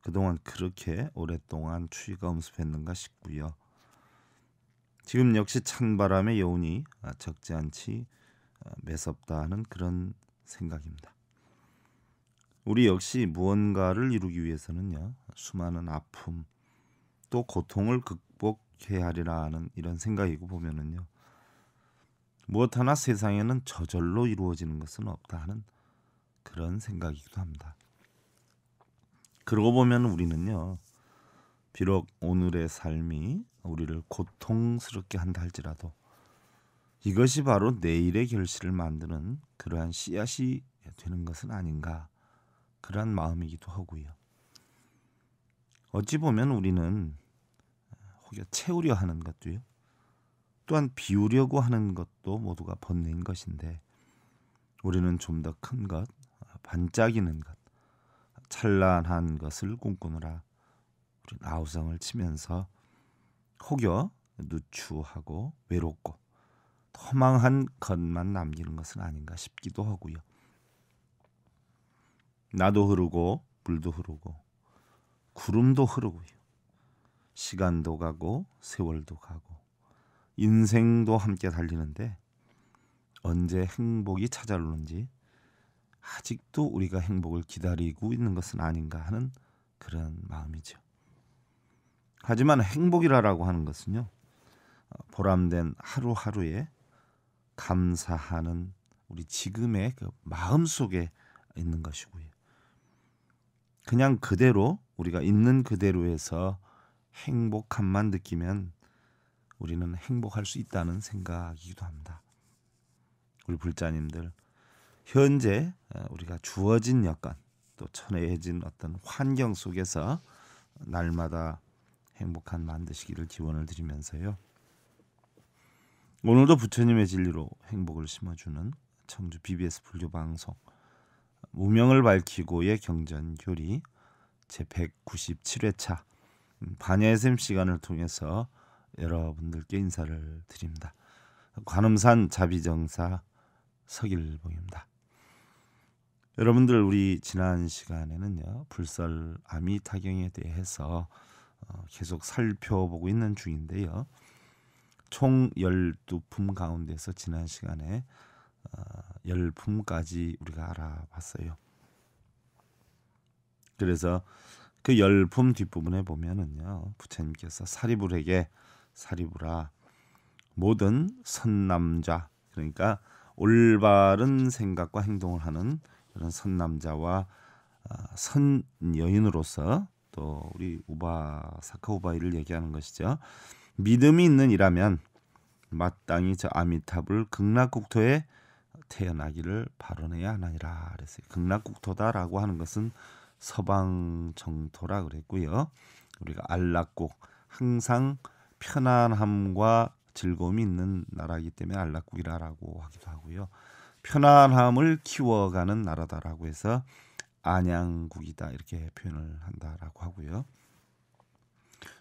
그동안 그렇게 오랫동안 추위가 엄습했는가 싶고요. 지금 역시 찬바람의 여운이 아, 적지 않지 아, 매섭다 하는 그런 생각입니다. 우리 역시 무언가를 이루기 위해서는요. 수많은 아픔 또 고통을 극복해야 하리라 하는 이런 생각이고 보면은요. 무엇 하나 세상에는 저절로 이루어지는 것은 없다 하는 그런 생각이기도 합니다. 그러고 보면 우리는요. 비록 오늘의 삶이 우리를 고통스럽게 한다 할지라도 이것이 바로 내일의 결실을 만드는 그러한 씨앗이 되는 것은 아닌가 그러한 마음이기도 하고요. 어찌 보면 우리는 혹여 채우려 하는 것도요. 또한 비우려고 하는 것도 모두가 번뇌인 것인데 우리는 좀 더 큰 것, 반짝이는 것, 찬란한 것을 꿈꾸느라 우리 아우성을 치면서 혹여 누추하고 외롭고 허망한 것만 남기는 것은 아닌가 싶기도 하고요. 나도 흐르고 물도 흐르고 구름도 흐르고요. 시간도 가고 세월도 가고 인생도 함께 달리는데 언제 행복이 찾아오는지 아직도 우리가 행복을 기다리고 있는 것은 아닌가 하는 그런 마음이죠. 하지만 행복이라고 하는 것은요. 어, 보람된 하루하루에 감사하는 우리 지금의 그 마음 속에 있는 것이고요. 그냥 그대로 우리가 있는 그대로에서 행복함만 느끼면 우리는 행복할 수 있다는 생각이기도 합니다. 우리 불자님들 현재 어, 우리가 주어진 여건 또 천혜해진 어떤 환경 속에서 날마다 행복한 만드시기를 기원을 드리면서요. 오늘도 부처님의 진리로 행복을 심어주는 청주 BBS 불교 방송 무명을 밝히고의 경전 교리 제 197회차 반야의 샘 시간을 통해서 여러분들께 인사를 드립니다. 관음산 자비정사 서길봉입니다. 여러분들 우리 지난 시간에는요 불설 암이 타경에 대해서 어, 계속 살펴보고 있는 중인데요 총 12품 가운데서 지난 시간에 어, 10품까지 우리가 알아봤어요 그래서 그 10품 뒷부분에 보면은요 부처님께서 사리불에게 사리불아 모든 선남자 그러니까 올바른 생각과 행동을 하는 그런 선남자와 아, 선 여인으로서 또 우리 우바 사카우바이를 얘기하는 것이죠. 믿음이 있는 이라면 마땅히 저 아미탑을 극락국토에 태어나기를 바언해야 하나니라 그랬어요. 극락국토다라고 하는 것은 서방 정토라 그랬고요. 우리가 안락국 항상 편안함과 즐거움이 있는 나라이기 때문에 안락국이라고 하기도 하고요. 편안함을 키워가는 나라다라고 해서 안양국이다 이렇게 표현을 한다라고 하고요.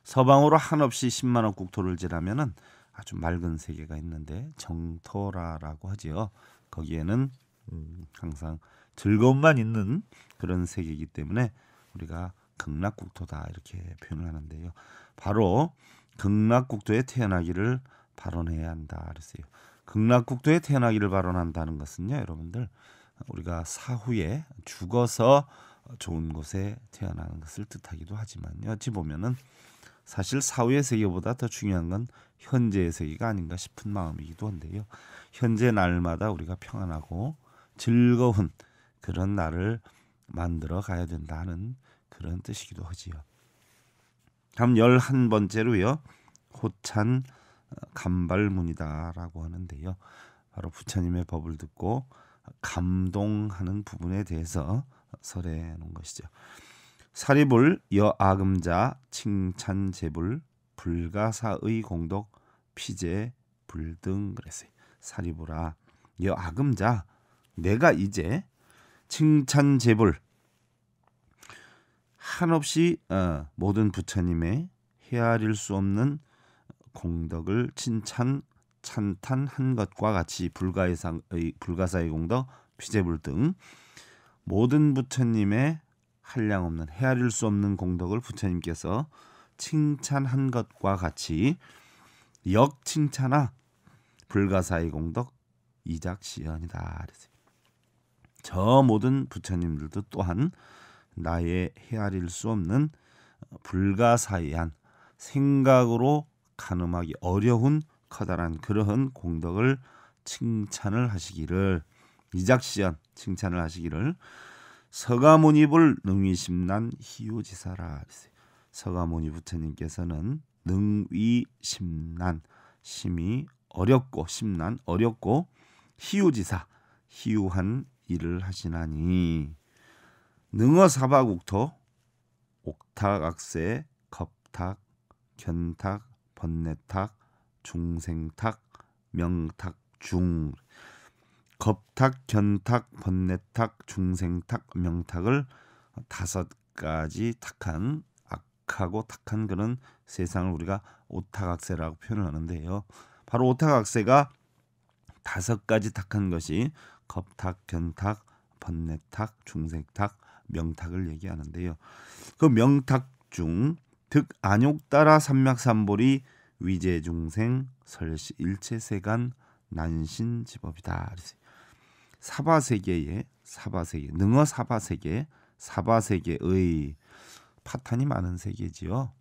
서방으로 한없이 10만 원 국토를 지나면은 아주 맑은 세계가 있는데 정토라라고 하지요. 거기에는 음, 항상 즐거움만 있는 그런 세계이기 때문에 우리가 극락국토다 이렇게 표현을 하는데요. 바로 극락국토에 태어나기를 발언해야 한다 그랬어요. 극락국도에 태어나기를 발언한다는 것은요, 여러분들 우리가 사후에 죽어서 좋은 곳에 태어나는 것을 뜻하기도 하지만요. 어찌 보면은 사실 사후의 세계보다 더 중요한 건 현재의 세계가 아닌가 싶은 마음이기도 한데요. 현재 날마다 우리가 평안하고 즐거운 그런 날을 만들어 가야 된다는 그런 뜻이기도 하지요. 다음 열한 번째로요. 호찬 감발문이다라고 하는데요. 바로 부처님의 법을 듣고 감동하는 부분에 대해서 설해 놓은 것이죠. 사립을 여아금자 칭찬제불 불가사의 공덕 피제 불등 그랬어요. 사리보라 여아금자 내가 이제 칭찬제불 한없이 어, 모든 부처님의 헤아릴 수 없는 공덕을 칭찬 찬탄한 것과 같이 불가사의 불가사의 공덕 피제불 등 모든 부처님의 한량없는 헤아릴 수 없는 공덕을 부처님께서 칭찬한 것과 같이 역칭찬하 불가사의 공덕 이작시연이다. 저 모든 부처님들도 또한 나의 헤아릴 수 없는 불가사의한 생각으로 가늠하기 어려운 커다란 그러한 공덕을 칭찬을 하시기를 이작시연 칭찬을 하시기를 서가모니불 능위심난 희요지사라 서가모니 부처님께서는 능위심난 심이 어렵고 심난 어렵고 희유지사 희유한 일을 하시나니 능어사바국토 옥탁악세 겁탁 견탁 번뇌탁, 중생탁, 명탁, 중 겁탁, 견탁, 번뇌탁, 중생탁, 명탁을 다섯 가지 탁한 악하고 탁한 그런 세상을 우리가 오타각세라고 표현을 하는데요. 바로 오타각세가 다섯 가지 탁한 것이 겁탁, 견탁, 번뇌탁, 중생탁, 명탁을 얘기하는데요. 그 명탁 중 득안욕 따라 삼맥삼보리 위재중생 설시 일체세간 난신집업이다. 사바세계의 사바세계 능어 사바세계 사바세계의 파탄이 많은 세계지요.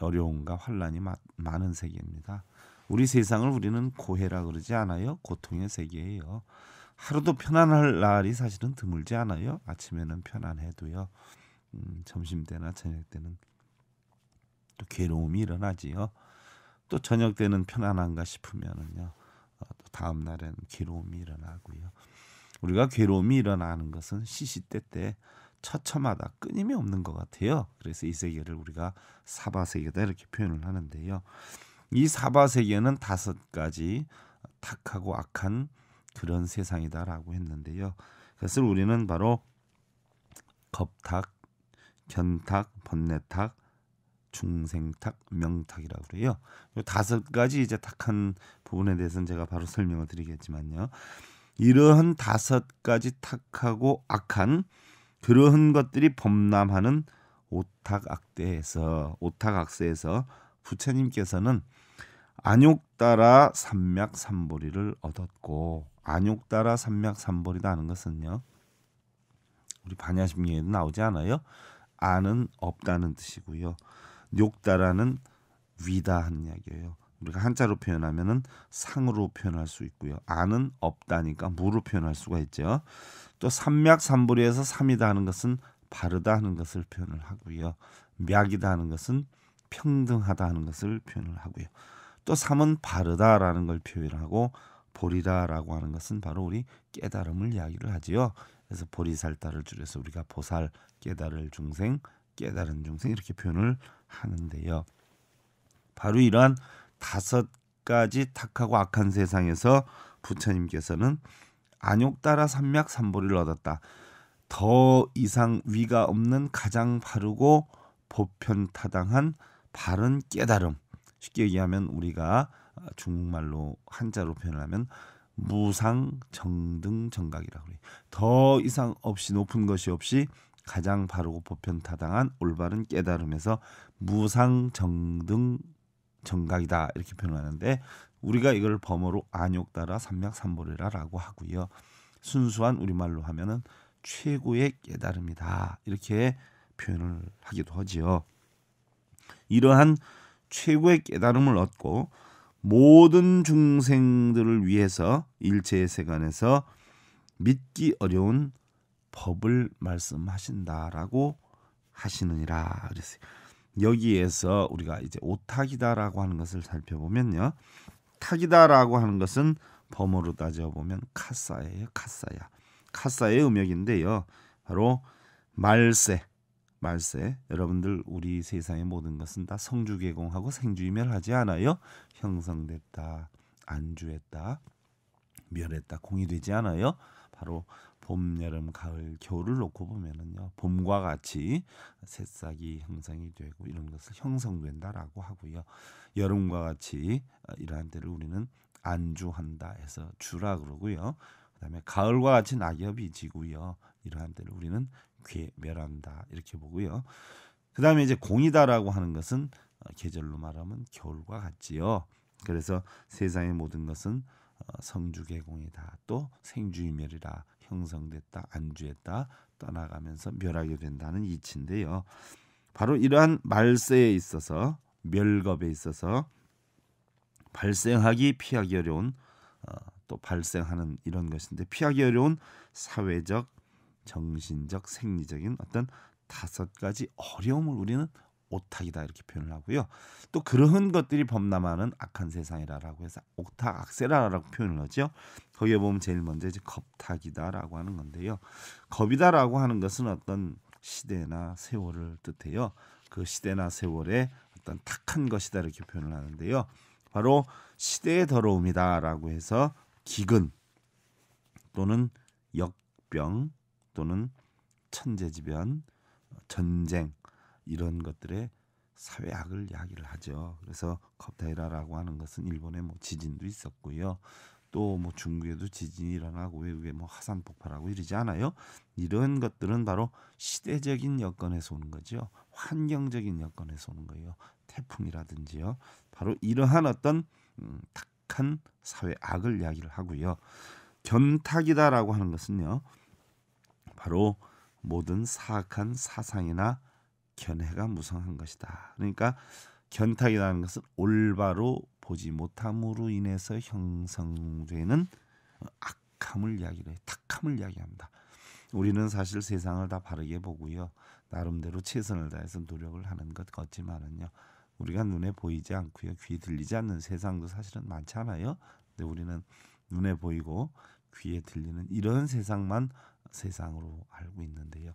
어려움과 환란이 마, 많은 세계입니다. 우리 세상을 우리는 고해라 그러지 않아요. 고통의 세계예요. 하루도 편안할 날이 사실은 드물지 않아요. 아침에는 편안해도요. 음, 점심 때나 저녁 때는 또 괴로움이 일어나지요. 또 저녁 때는 편안한가 싶으면은요. 어, 또 다음 날에는 괴로움이 일어나고요. 우리가 괴로움이 일어나는 것은 시시때때 처참하다 끊임이 없는 것 같아요. 그래서 이 세계를 우리가 사바 세계다 이렇게 표현을 하는데요. 이 사바 세계는 다섯 가지 탁하고 악한 그런 세상이다라고 했는데요. 그것을 우리는 바로 겁탁, 견탁, 번뇌탁, 중생탁, 명탁이라고 그래요. 요 다섯 가지 이제 탁한 부분에 대해서는 제가 바로 설명을 드리겠지만요. 이러한 다섯 가지 탁하고 악한 그러한 것들이 범람하는 오탁악대에서 오탁악세에서 부처님께서는 안욕따라 삼맥삼보리를 얻었고 안욕따라 삼맥삼보리다 는 것은요 우리 반야심리에도 나오지 않아요? 안은 없다는 뜻이고요. 욕다라는 위다한 이야기예요. 우리가 한자로 표현하면은 상으로 표현할 수 있고요. 안은 없다니까 무로 표현할 수가 있죠. 또 삼맥삼부리에서 삼이다 하는 것은 바르다 하는 것을 표현을 하고요. 맥이다 하는 것은 평등하다 하는 것을 표현을 하고요. 또 삼은 바르다라는 걸 표현하고 보리다라고 하는 것은 바로 우리 깨달음을 이야기를 하지요. 그래서 보리살다를 줄여서 우리가 보살 깨달을 중생 깨달은 중생 이렇게 표현을 하는데요. 바로 이러한 다섯 가지 탁하고 악한 세상에서 부처님께서는 안욕 따라 삼맥 삼보를 리 얻었다. 더 이상 위가 없는 가장 바르고 보편타당한 바른 깨달음. 쉽게 얘기하면 우리가 중국말로 한자로 표현하면 무상 정등 정각이라고 해더 이상 없이 높은 것이 없이 가장 바르고 보편타당한 올바른 깨달음에서 무상정등 정각이다 이렇게 표현하는데 우리가 이걸 범어로 안욕따라 삼맥삼보리라라고 하고요. 순수한 우리말로 하면은 최고의 깨달음이다 이렇게 표현을 하기도 하지요. 이러한 최고의 깨달음을 얻고 모든 중생들을 위해서 일체의 세간에서 믿기 어려운 법을 말씀하신다라고 하시느니라 그랬어요. 여기에서 우리가 이제 오탁이다라고 하는 것을 살펴보면요. 탁이다라고 하는 것은 범어로 따져보면 카사예요. 카사야. 카사의 음역인데요. 바로 말세. 말세. 여러분들 우리 세상의 모든 것은 다 성주개공하고 생주이멸하지 않아요. 형성됐다. 안주했다. 멸했다. 공이 되지 않아요. 바로 봄, 여름, 가을, 겨울을 놓고 보면은요. 봄과 같이 새싹이 형성이 되고 이런 것을 형성된다라고 하고요. 여름과 같이 어, 이러한 때를 우리는 안주한다 해서 주라 그러고요. 그다음에 가을과 같이 낙엽이 지고요. 이러한 때를 우리는 괴멸한다 이렇게 보고요. 그다음에 이제 공이다라고 하는 것은 어, 계절로 말하면 겨울과 같지요. 그래서 세상의 모든 것은 어, 성주계공이다또 생주이멸이라 형성됐다 안주했다 떠나가면서 멸하게 된다는 이치인데요. 바로 이러한 말세에 있어서 멸겁에 있어서 발생하기 피하기 어려운 어, 또 발생하는 이런 것인데 피하기 어려운 사회적 정신적 생리적인 어떤 다섯 가지 어려움을 우리는 오탁이다 이렇게 표현을 하고요. 또그런 것들이 범람하는 악한 세상이라라고 해서 옥탁 악세라라고 표현을 하죠. 거기에 보면 제일 먼저 이제 겁탁이다라고 하는 건데요. 겁이다라고 하는 것은 어떤 시대나 세월을 뜻해요. 그 시대나 세월에 어떤 탁한 것이다 이렇게 표현을 하는데요. 바로 시대의 더러움이다라고 해서 기근 또는 역병 또는 천재지변 전쟁 이런 것들의 사회학을 이야기를 하죠. 그래서 컵테이라라고 하는 것은 일본에 뭐 지진도 있었고요. 또 뭐 중국에도 지진이 일어나고 외국에 뭐 화산 폭발하고 이러지 않아요. 이런 것들은 바로 시대적인 여건에서 오는 거죠. 환경적인 여건에서 오는 거예요. 태풍이라든지요. 바로 이러한 어떤 음, 탁한 사회악을 이야기를 하고요. 견탁이다라고 하는 것은요. 바로 모든 사악한 사상이나 견해가 무성한 것이다. 그러니까 견탁이라는 것은 올바로 보지 못함으로 인해서 형성되는 악함을 이야기를 해 탁함을 이야기합니다. 우리는 사실 세상을 다 바르게 보고요. 나름대로 최선을 다해서 노력을 하는 것 같지만은요. 우리가 눈에 보이지 않고요. 귀에 들리지 않는 세상도 사실은 많잖아요. 근데 우리는 눈에 보이고 귀에 들리는 이런 세상만 세상으로 알고 있는데요.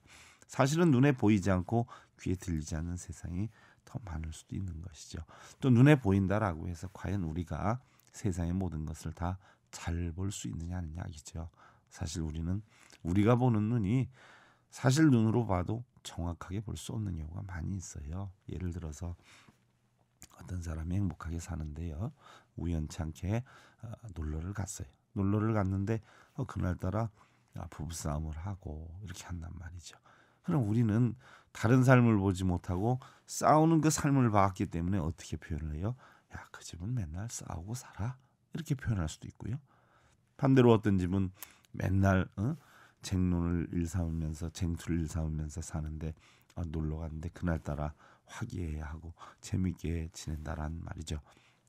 사실은 눈에 보이지 않고 귀에 들리지 않는 세상이 더 많을 수도 있는 것이죠. 또 눈에 보인다라고 해서 과연 우리가 세상의 모든 것을 다 잘 볼 수 있느냐는 이야기죠. 사실 우리는 우리가 보는 눈이 사실 눈으로 봐도 정확하게 볼 수 없는 경우가 많이 있어요. 예를 들어서 어떤 사람이 행복하게 사는데요. 우연치않게 어, 놀러를 갔어요. 놀러를 갔는데 어, 그날따라 아, 부부싸움을 하고 이렇게 한단 말이죠. 그럼 우리는 다른 삶을 보지 못하고 싸우는 그 삶을 봤기 때문에 어떻게 표현을 해요? 야, 그 집은 맨날 싸우고 살아. 이렇게 표현할 수도 있고요. 반대로 어떤 집은 맨날 어? 쟁론을 일삼으면서 쟁투를 일삼으면서 사는데 어, 놀러 갔는데 그날따라 화기애애하고 재미있게 지낸다란 말이죠.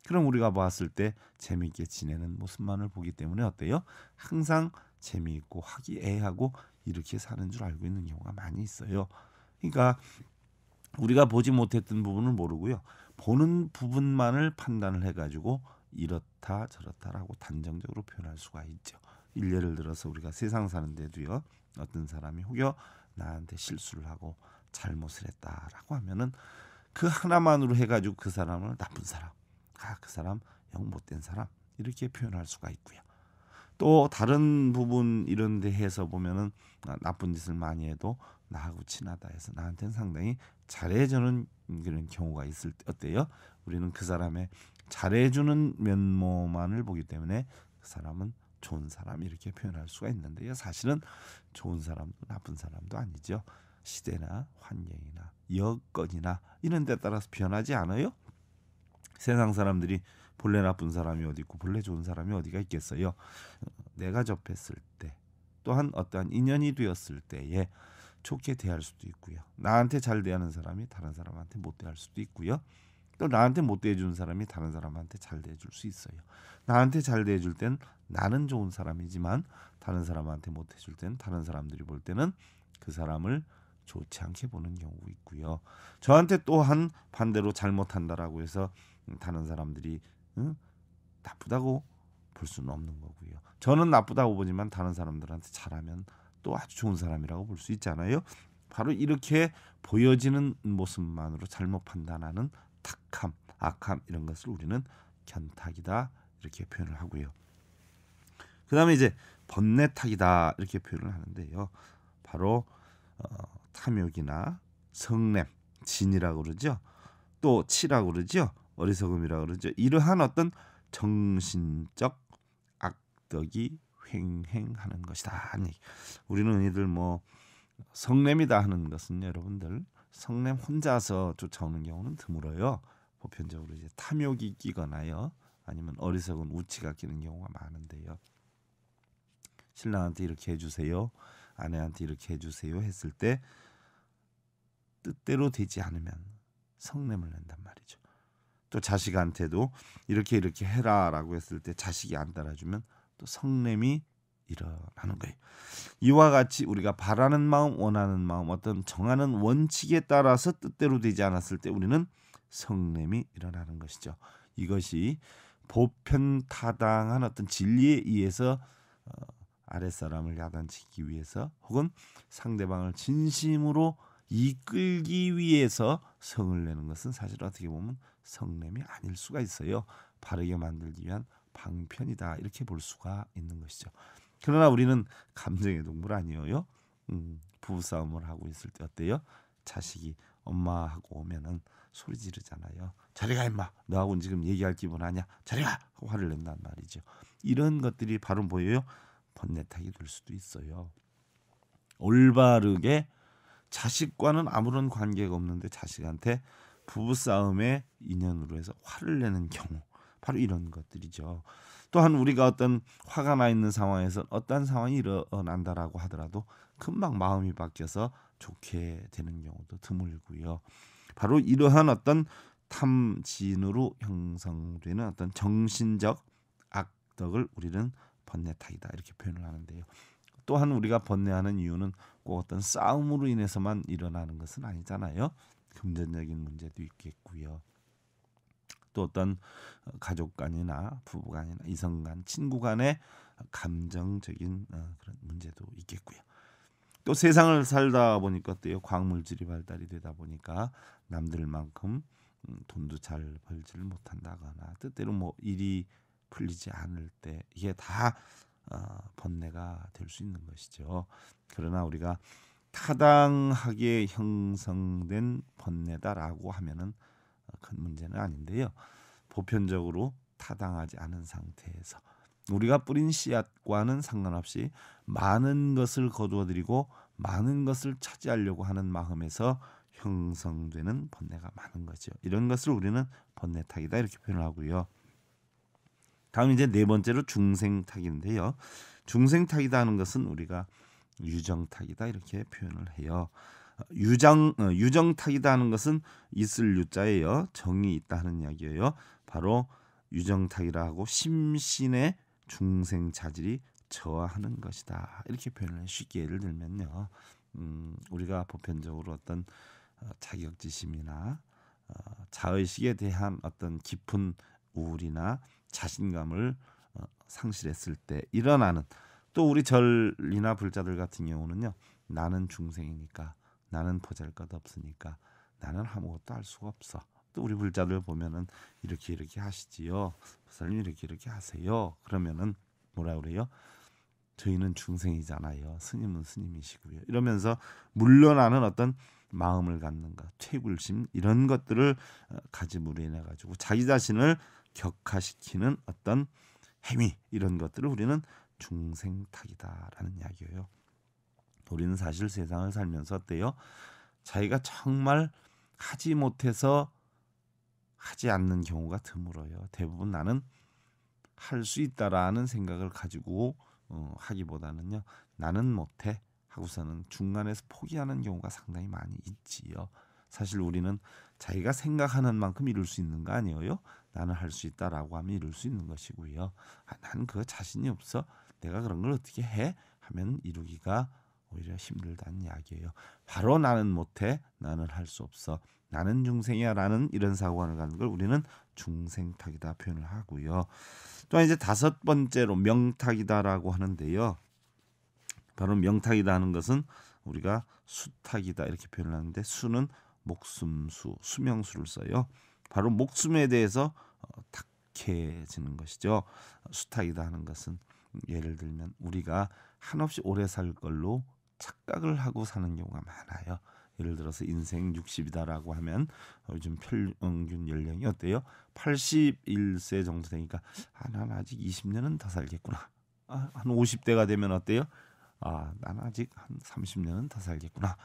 그럼 우리가 봤을 때 재미있게 지내는 모습만을 보기 때문에 어때요? 항상 재미있고 화기애애하고 이렇게 사는 줄 알고 있는 경우가 많이 있어요. 그러니까 우리가 보지 못했던 부분을 모르고요. 보는 부분만을 판단을 해가지고 이렇다 저렇다라고 단정적으로 표현할 수가 있죠. 일례를 들어서 우리가 세상 사는데도요. 어떤 사람이 혹여 나한테 실수를 하고 잘못을 했다라고 하면은 그 하나만으로 해가지고 그 사람을 나쁜 사람, 아그 사람 영 못된 사람 이렇게 표현할 수가 있고요. 또 다른 부분 이런 데해서 보면은 나쁜 짓을 많이 해도 나하고 친하다 해서 나한테는 상당히 잘해주는 그런 경우가 있을 때 어때요? 우리는 그 사람의 잘해주는 면모만을 보기 때문에 그 사람은 좋은 사람 이렇게 표현할 수가 있는데요. 사실은 좋은 사람도 나쁜 사람도 아니죠. 시대나 환경이나 여건이나 이런 데 따라서 변하지 않아요. 세상 사람들이 본래 나쁜 사람이 어디 있고 본래 좋은 사람이 어디가 있겠어요. 내가 접했을 때 또한 어떠한 인연이 되었을 때에 좋게 대할 수도 있고요. 나한테 잘 대하는 사람이 다른 사람한테 못 대할 수도 있고요. 또 나한테 못 대해주는 사람이 다른 사람한테 잘 대해줄 수 있어요. 나한테 잘 대해줄 땐 나는 좋은 사람이지만 다른 사람한테 못 해줄 땐 다른 사람들이 볼 때는 그 사람을 좋지 않게 보는 경우 있고요. 저한테 또한 반대로 잘못한다라고 해서 다른 사람들이 응? 나쁘다고 볼 수는 없는 거고요. 저는 나쁘다고 보지만 다른 사람들한테 잘하면 또 아주 좋은 사람이라고 볼 수 있잖아요. 바로 이렇게 보여지는 모습만으로 잘못 판단하는 탁함, 악함 이런 것을 우리는 견탁이다 이렇게 표현을 하고요. 그다음에 이제 번뇌탁이다 이렇게 표현을 하는데요. 바로 어, 탐욕이나 성냄, 진이라고 그러죠. 또 치라고 그러죠. 어리석음이라고 그러죠. 이러한 어떤 정신적 악덕이 횡행하는 것이다. 아니, 우리는 이들 뭐 성냄이다 하는 것은 여러분들 성냄 혼자서 쫓아오는 경우는 드물어요. 보편적으로 이제 탐욕이 끼거나요, 아니면 어리석은 우치가 끼는 경우가 많은데요. 신랑한테 이렇게 해주세요, 아내한테 이렇게 해주세요 했을 때 뜻대로 되지 않으면 성냄을 낸단 말이죠. 또 자식한테도 이렇게 이렇게 해라라고 했을 때 자식이 안 따라주면 또 성냄이 일어나는 거예요. 이와 같이 우리가 바라는 마음, 원하는 마음, 어떤 정하는 원칙에 따라서 뜻대로 되지 않았을 때 우리는 성냄이 일어나는 것이죠. 이것이 보편타당한 어떤 진리에 의해서 어, 아랫사람을 야단치기 위해서 혹은 상대방을 진심으로 이끌기 위해서 성을 내는 것은 사실 어떻게 보면 성냄이 아닐 수가 있어요. 바르게 만들기 위한 방편이다 이렇게 볼 수가 있는 것이죠. 그러나 우리는 감정의 동물 아니에요. 음, 부부싸움을 하고 있을 때 어때요? 자식이 엄마하고 오면은 소리 지르잖아요. 자리가 임마 너하고 지금 얘기할 기분 아니야. 자리가 화를 낸단 말이죠. 이런 것들이 바로 보여요. 번뇌타기 될 수도 있어요. 올바르게 자식과는 아무런 관계가 없는데 자식한테 부부싸움의 인연으로 해서 화를 내는 경우 바로 이런 것들이죠. 또한 우리가 어떤 화가 나 있는 상황에서 어떤 상황이 일어난다라고 하더라도 금방 마음이 바뀌어서 좋게 되는 경우도 드물고요. 바로 이러한 어떤 탐진으로 형성되는 어떤 정신적 악덕을 우리는 번뇌타이다 이렇게 표현을 하는데요. 또한 우리가 번뇌하는 이유는 꼭 어떤 싸움으로 인해서만 일어나는 것은 아니잖아요. 금전적인 문제도 있겠고요. 또 어떤 가족 간이나 부부 간이나 이성 간, 친구 간의 감정적인 어, 그런 문제도 있겠고요. 또 세상을 살다 보니까 또요 광물질이 발달이 되다 보니까 남들만큼 음, 돈도 잘 벌지를 못한다거나 뜻대로 뭐 일이 풀리지 않을 때 이게 다 어, 번뇌가 될 수 있는 것이죠. 그러나 우리가 타당하게 형성된 번뇌다라고 하면은 큰 문제는 아닌데요. 보편적으로 타당하지 않은 상태에서 우리가 뿌린 씨앗과는 상관없이 많은 것을 거두어들이고 많은 것을 차지하려고 하는 마음에서 형성되는 번뇌가 많은 거죠. 이런 것을 우리는 번뇌타기다 이렇게 표현하고요. 을 다음 이제 네 번째로 중생타기인데요중생타기다 하는 것은 우리가 유정타기다 이렇게 표현을 해요. 유정 어, 유정탁이다 하는 것은 있을 유자예요. 정이 있다 하는 이야기예요. 바로 유정탁이라 하고 심신의 중생 자질이 저하하는 것이다. 이렇게 표현을 쉽게 예를 들면요. 음, 우리가 보편적으로 어떤 어, 자격지심이나 어, 자의식에 대한 어떤 깊은 우울이나 자신감을 어, 상실했을 때 일어나는 또 우리 절이나 불자들 같은 경우는요. 나는 중생이니까 나는 보잘것 없으니까 나는 아무것도 할 수가 없어. 또 우리 불자들 보면은 이렇게 이렇게 하시지요. 부살님 이렇게 이렇게 하세요. 그러면은 뭐라 그래요? 저희는 중생이잖아요. 스님은 스님이시고요. 이러면서 물러나는 어떤 마음을 갖는 것, 퇴굴심 이런 것들을 가지으로 인해 가지고 자기 자신을 격화시키는 어떤 행위 이런 것들을 우리는 중생탁이다라는 이야기예요. 우리는 사실 세상을 살면서 어때요? 자기가 정말 하지 못해서 하지 않는 경우가 드물어요. 대부분 나는 할 수 있다라는 생각을 가지고 어, 하기보다는요. 나는 못해 하고서는 중간에서 포기하는 경우가 상당히 많이 있지요. 사실 우리는 자기가 생각하는 만큼 이룰 수 있는 거 아니에요? 나는 할 수 있다라고 하면 이룰 수 있는 것이고요. 아, 난그 자신이 없어. 내가 그런 걸 어떻게 해? 하면 이루기가 오히려 힘들다는 이야기예요. 바로 나는 못해, 나는 할 수 없어, 나는 중생이야라는 이런 사고관을 갖는 걸 우리는 중생탁이다 표현을 하고요. 또한 이제 다섯 번째로 명탁이다라고 하는데요. 바로 명탁이다 하는 것은 우리가 수탁이다 이렇게 표현을 하는데 수는 목숨수, 수명수를 써요. 바로 목숨에 대해서 어, 탁해지는 것이죠. 수탁이다 하는 것은 예를 들면 우리가 한없이 오래 살 걸로 착각을 하고 사는 경우가 많아요. 예를 들어서 인생 60이다라고 하면 요즘 평균 연령이 어때요? 81세 정도 되니까 아, 난 아직 20년은 더 살겠구나. 아, 한 50대가 되면 어때요? 아, 난 아직 한 30년은 더 살겠구나.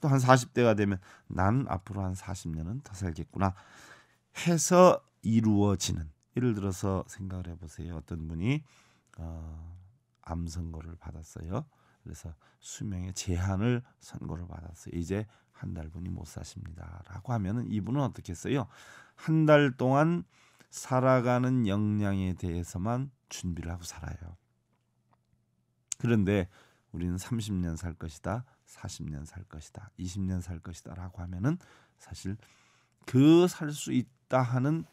또 한 40대가 되면 난 앞으로 한 40년은 더 살겠구나. 해서 이루어지는 예를 들어서 생각을 해보세요. 어떤 분이 어, 암선거를 받았어요. 그래서 수명의 제한을 선고를 받아서 이제 한 달분이 못 사십니다라고 하면은 이분은 어떻겠어요? 한 달 동안 살아가는 역량에 대해서만 준비를 하고 살아요. 그런데 우리는 30년 살 것이다, 40년 살 것이다, 20년 살 것이다라고 하면은 사실 그 살 수 있다 하는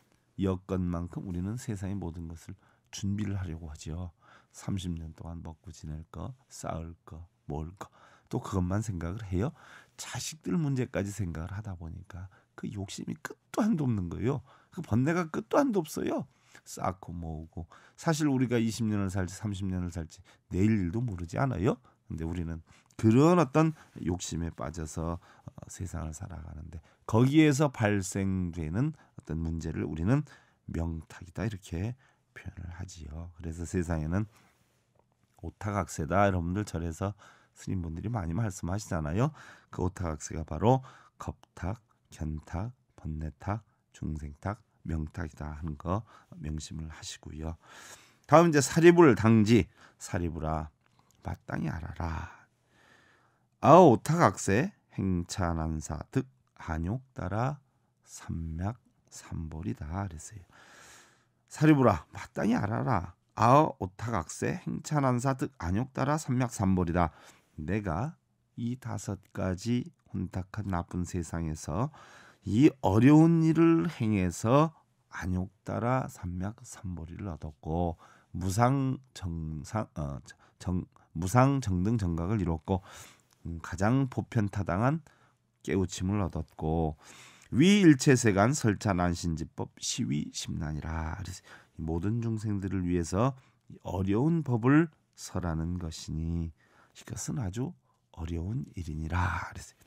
여건만큼 우리는 세상의 모든 것을 준비를 하려고 하지요. 30년 동안 먹고 지낼 거, 쌓을 거, 모을 거. 또 그것만 생각을 해요. 자식들 문제까지 생각을 하다 보니까 그 욕심이 끝도 안돕는 거예요. 그 번뇌가 끝도 안돕어요 쌓고 모으고 사실 우리가 20년을 살지 30년을 살지 내일 일도 모르지 않아요. 근데 우리는 그런 어떤 욕심에 빠져서 어, 세상을 살아가는데 거기에서 발생되는 어떤 문제를 우리는 명탁이다 이렇게 표현을 하지요. 그래서 세상에는 오타각세다 여러분들 절에서 스님분들이 많이 말씀하시잖아요. 그 오타각세가 바로 겁탁, 견탁, 번뇌탁, 중생탁, 명탁이다 하는 거 명심을 하시고요. 다음 이제 사리불 당지 사리불아 마땅히 알아라. 아오 오타각세 행차난사 득 한욕 따라 삼맥 삼볼이다 그랬어요. 사리불아 마땅히 알아라. 아어 오타각세 행차난사 득 안욕따라 삼맥삼벌이다 내가 이 다섯 가지 혼탁한 나쁜 세상에서 이 어려운 일을 행해서 안욕따라 삼맥삼벌이를 얻었고 무상 정상 어, 정 무상 정등 정각을 이뤘고 음, 가장 보편타당한 깨우침을 얻었고 위일체세간 설찬안신지법 시위 심란이라 모든 중생들을 위해서 어려운 법을 설하는 것이니 이것은 아주 어려운 일이니라 그랬어요.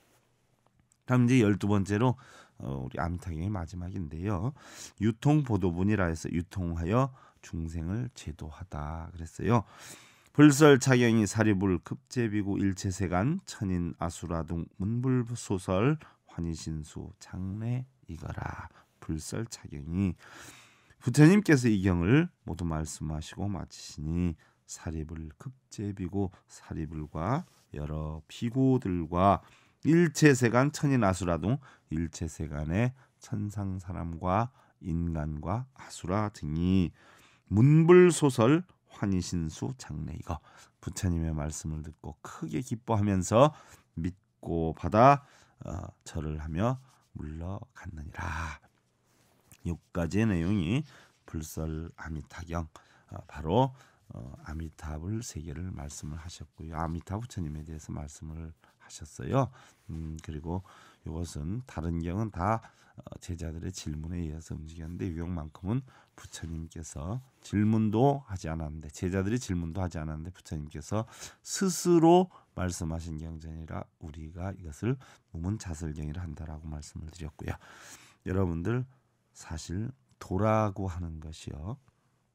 다음 이제 열두 번째로 어, 우리 암탉의 마지막인데요. 유통 보도분이라 해서 유통하여 중생을 제도하다 그랬어요. 불설 차경이 사리불 급제비고 일체세간 천인 아수라 등 문불 소설 환희신수 장래 이거라 불설 차경이 부처님께서 이 경을 모두 말씀하시고 마치시니 사리불 극제비고 사리불과 여러 피고들과 일체세간 천인 아수라 등 일체세간의 천상 사람과 인간과 아수라 등이 문불 소설 환희신수 장래 이거 부처님의 말씀을 듣고 크게 기뻐하면서 믿고 받아 어, 절을 하며 물러갔느니라 6가지의 내용이 불설 아미타경 어, 바로 어, 아미타불 세계를 말씀을 하셨고요. 아미타 부처님에 대해서 말씀을 하셨어요. 음, 그리고 이것은 다른 경은 다 어, 제자들의 질문에 의해서 움직였는데 유형만큼은 부처님께서 질문도 하지 않았는데 제자들이 질문도 하지 않았는데 부처님께서 스스로 말씀하신 경전이라 우리가 이것을 무문 자설경이라 한다라고 말씀을 드렸고요. 여러분들 사실 도라고 하는 것이요.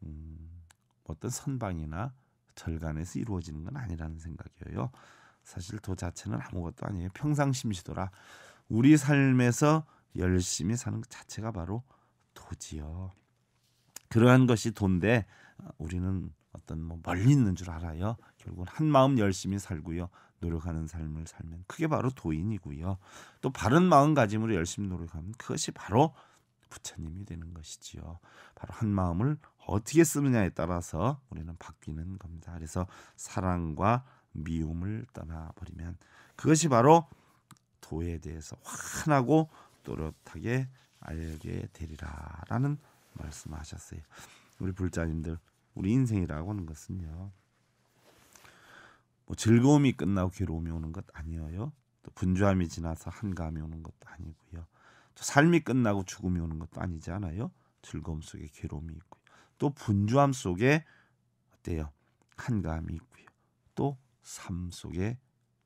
음, 어떤 선방이나 절간에서 이루어지는 건 아니라는 생각이에요. 사실 도 자체는 아무것도 아니에요. 평상심시도라 우리 삶에서 열심히 사는 것 자체가 바로 도지요. 그러한 것이 돈데 우리는 어떤 뭐 멀리 있는 줄 알아요. 결국은 한 마음 열심히 살고요. 노력하는 삶을 살면 그게 바로 도인이고요. 또 바른 마음가짐으로 열심히 노력하면 그것이 바로 부처님이 되는 것이지요. 바로 한 마음을 어떻게 쓰느냐에 따라서 우리는 바뀌는 겁니다. 그래서 사랑과 미움을 떠나버리면 그것이 바로 도에 대해서 환하고 또렷하게 알게 되리라라는 말씀하셨어요. 우리 불자님들 우리 인생이라고 하는 것은요. 뭐 즐거움이 끝나고 괴로움이 오는 것아니어요또 분주함이 지나서 한가함이 오는 것도 아니고요. 삶이 끝나고 죽음이 오는 것도 아니지 않아요? 즐거움 속에 괴로움이 있고요. 또 분주함 속에 어때요? 한감이 있고요. 또 삶 속에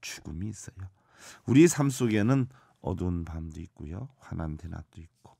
죽음이 있어요. 우리 삶 속에는 어두운 밤도 있고요. 환한 대낮도 있고.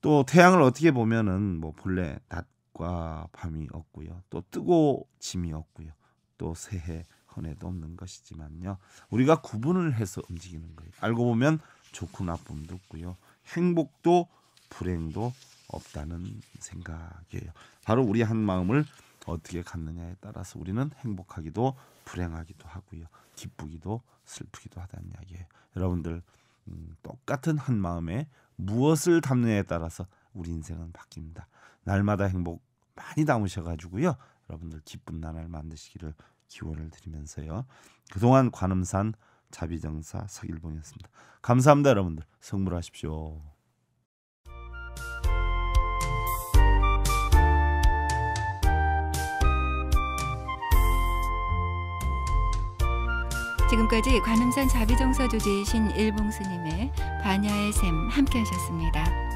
또 태양을 어떻게 보면은 뭐 본래 낮과 밤이 없고요. 또 뜨고짐이 없고요. 또 새해 헌해도 없는 것이지만요. 우리가 구분을 해서 움직이는 거예요. 알고 보면 좋고 나쁨도 없고요. 행복도 불행도 없다는 생각이에요. 바로 우리 한 마음을 어떻게 갖느냐에 따라서 우리는 행복하기도 불행하기도 하고요. 기쁘기도 슬프기도 하다는 이야기예요. 여러분들 음, 똑같은 한 마음에 무엇을 담느냐에 따라서 우리 인생은 바뀝니다. 날마다 행복 많이 담으셔가지고요. 여러분들 기쁜 나날 만드시기를 기원을 드리면서요. 그동안 관음산 자비정사 서길봉이었습니다 감사합니다, 여러분들. 성물하십시오. 지금까지 관음산 자비정사 조지이신 일봉스님의 반야의 샘 함께 하셨습니다.